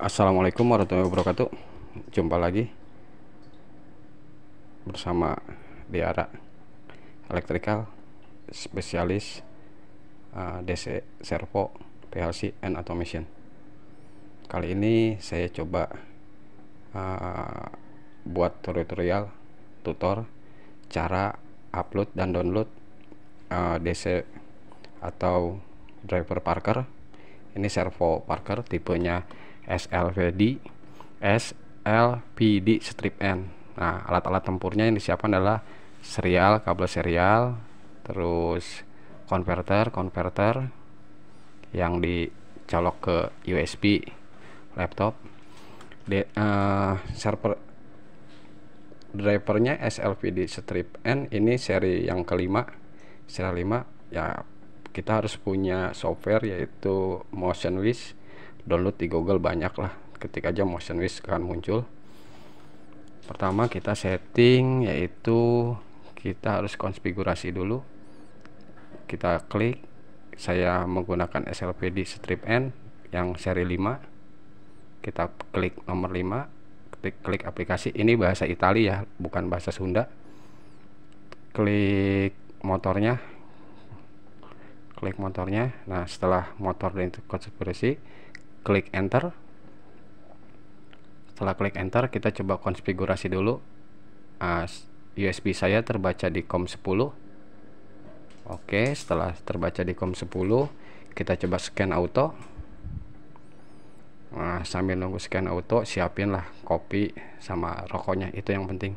Assalamualaikum warahmatullahi wabarakatuh Jumpa lagi Bersama Diara Electrical Spesialis uh, eh, DC Servo PLC and Automation Kali ini saya coba uh, Buat tutorial Tutor Cara upload dan download uh, eh, DC Atau driver Parker ini servo Parker tipenya SLVD SLPD strip N nah alat-alat tempurnya yang disiapkan adalah serial kabel serial terus konverter konverter yang dicolok ke USB laptop De, uh, server drivernya SLVD strip N ini seri yang kelima seri lima. ya kita harus punya software yaitu MotionWiz download di Google banyak lah ketik aja motion wish akan muncul pertama kita setting yaitu kita harus konfigurasi dulu kita klik saya menggunakan SLPD strip N yang seri 5 kita klik nomor 5 klik, klik aplikasi ini bahasa Italia ya bukan bahasa Sunda klik motornya klik motornya nah setelah motor dan konfigurasi klik enter setelah klik enter kita coba konfigurasi dulu as USB saya terbaca di COM 10 oke setelah terbaca di COM 10 kita coba scan auto nah, sambil nunggu scan auto siapinlah kopi sama rokoknya itu yang penting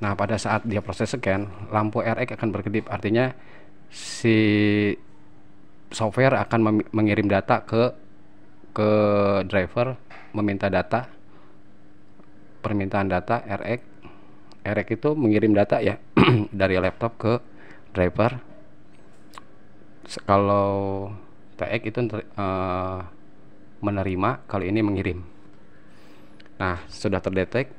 nah pada saat dia proses scan lampu RX akan berkedip artinya si software akan mengirim data ke ke driver meminta data permintaan data RX RX itu mengirim data ya dari laptop ke driver kalau TX itu uh, menerima kali ini mengirim nah sudah terdetek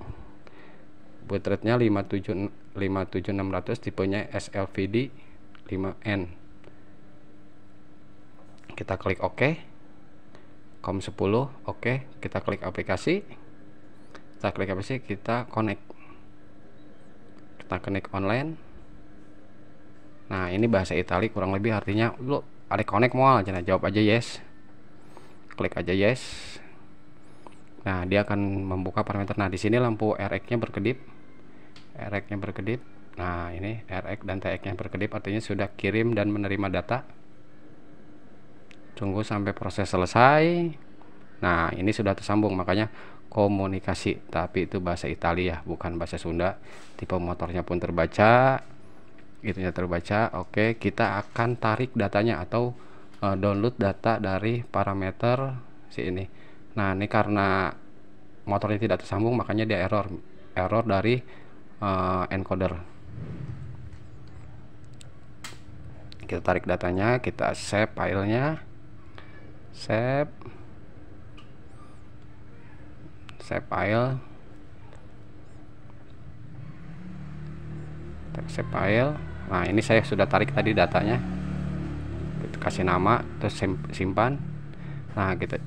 boot rate nya 57, 57600 tipenya SLVD 5N kita klik OK COM 10 oke kita klik aplikasi kita klik aplikasi kita connect kita connect online nah ini bahasa Itali kurang lebih artinya lu ada connect mau aja nah jawab aja yes klik aja yes nah dia akan membuka parameter nah di sini lampu RX nya berkedip RX nya berkedip nah ini RX dan TX nya berkedip artinya sudah kirim dan menerima data tunggu sampai proses selesai nah ini sudah tersambung makanya komunikasi tapi itu bahasa Italia bukan bahasa Sunda tipe motornya pun terbaca itunya terbaca oke kita akan tarik datanya atau uh, download data dari parameter si ini nah ini karena motornya tidak tersambung makanya dia error error dari uh, encoder kita tarik datanya kita save filenya save save file tag save file nah ini saya sudah tarik tadi datanya kita kasih nama terus simpan nah kita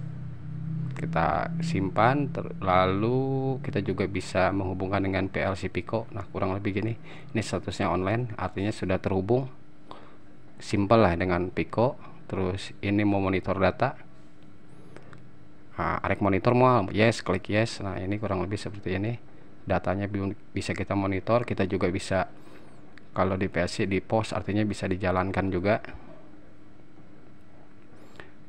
kita simpan lalu kita juga bisa menghubungkan dengan PLC Pico nah kurang lebih gini ini statusnya online artinya sudah terhubung simple lah dengan Pico terus ini mau monitor data nah, arek monitor mau yes klik yes nah ini kurang lebih seperti ini datanya bisa kita monitor kita juga bisa kalau di PC di post artinya bisa dijalankan juga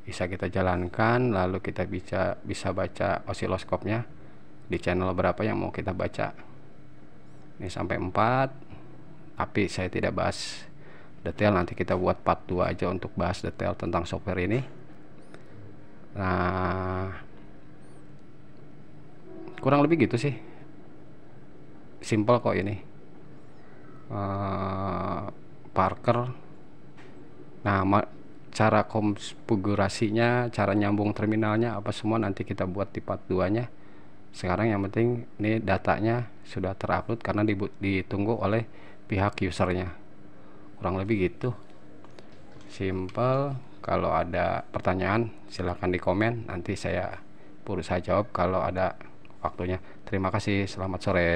bisa kita jalankan lalu kita bisa bisa baca osiloskopnya di channel berapa yang mau kita baca ini sampai 4 tapi saya tidak bahas detail nanti kita buat part 2 aja untuk bahas detail tentang software ini nah kurang lebih gitu sih simple kok ini uh, Parker nah cara konfigurasinya cara nyambung terminalnya apa semua nanti kita buat di part 2 nya sekarang yang penting ini datanya sudah terupload karena ditunggu oleh pihak usernya kurang lebih gitu simple kalau ada pertanyaan silahkan di komen nanti saya berusaha jawab kalau ada waktunya terima kasih selamat sore